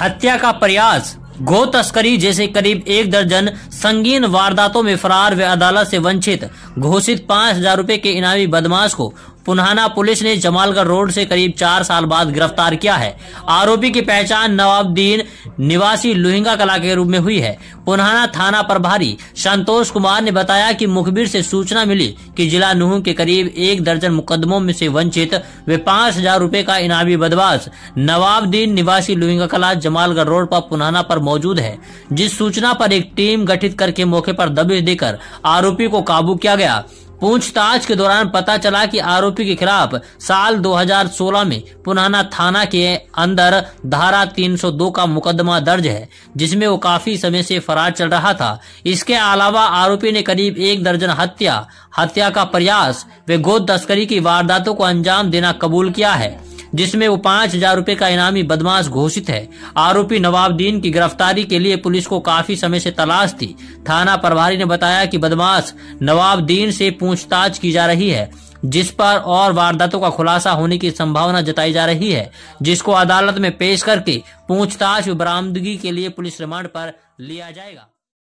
हत्या का प्रयास गो तस्करी जैसे करीब एक दर्जन संगीन वारदातों में फरार व अदालत से वंचित घोषित पाँच हजार रूपए के इनामी बदमाश को पुनहाना पुलिस ने जमालगढ़ रोड से करीब चार साल बाद गिरफ्तार किया है आरोपी की पहचान नवाबद्दीन निवासी लोहिंगा कला के रूप में हुई है पुनहाना थाना प्रभारी संतोष कुमार ने बताया कि मुखबिर से सूचना मिली कि जिला नुह के करीब एक दर्जन मुकदमों में से वंचित वे पाँच हजार रूपए का इनामी बदमाश नवाबद्दीन निवासी लोहिंगा कला जमालगढ़ रोड पर पुनहाना पर मौजूद है जिस सूचना पर एक टीम गठित करके मौके पर दबिश देकर आरोपी को काबू किया गया पूछताछ के दौरान पता चला कि आरोपी के खिलाफ साल 2016 में पुनाना थाना के अंदर धारा 302 का मुकदमा दर्ज है जिसमें वो काफी समय से फरार चल रहा था इसके अलावा आरोपी ने करीब एक दर्जन हत्या हत्या का प्रयास वे गोद तस्करी की वारदातों को अंजाम देना कबूल किया है जिसमें वो पांच हजार रूपए का इनामी बदमाश घोषित है आरोपी नवाबदीन की गिरफ्तारी के लिए पुलिस को काफी समय से तलाश थी थाना प्रभारी ने बताया कि बदमाश नवाबदीन से पूछताछ की जा रही है जिस पर और वारदातों का खुलासा होने की संभावना जताई जा रही है जिसको अदालत में पेश करके पूछताछ बरामदगी के लिए पुलिस रिमांड पर लिया जाएगा